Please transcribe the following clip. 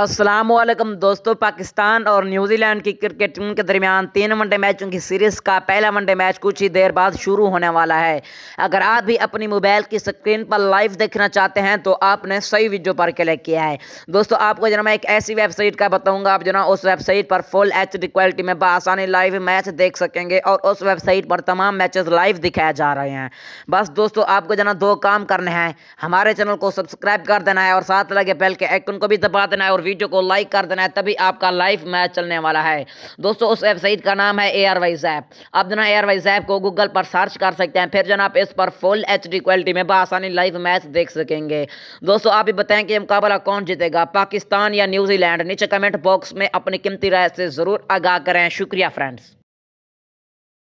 असलम दोस्तों पाकिस्तान और न्यूजीलैंड की क्रिकेट टीम के दरमियान तीन वनडे मैचों की सीरीज़ का पहला वनडे मैच कुछ ही देर बाद शुरू होने वाला है अगर आप भी अपनी मोबाइल की स्क्रीन पर लाइव देखना चाहते हैं तो आपने सही वीडियो पर क्लिक किया है दोस्तों आपको जना मैं एक ऐसी वेबसाइट का बताऊंगा आप जना उस वेबसाइट पर फुल एच डी क्वालिटी में बसानी लाइव मैच देख सकेंगे और उस वेबसाइट पर तमाम मैच लाइव दिखाए जा रहे हैं बस दोस्तों आपको जना दो काम करने हैं हमारे चैनल को सब्सक्राइब कर देना है और साथ लगे बैल के आइकन को भी दबा देना है और वीडियो को लाइक कर देना है तभी आपका लाइव मैच चलने वाला है दोस्तों उस वेबसाइट का नाम है एयर वाइज ऐप आप जना एयर वाइज ऐप को गूगल पर सर्च कर सकते हैं फिर जना आप इस पर फुल एच क्वालिटी में बसानी लाइव मैच देख सकेंगे दोस्तों आप भी बताएं कि मुकाबला कौन जीतेगा पाकिस्तान या न्यूजीलैंड नीचे कमेंट बॉक्स में अपनी कीमती राय से ज़रूर आगाह करें शुक्रिया फ्रेंड्स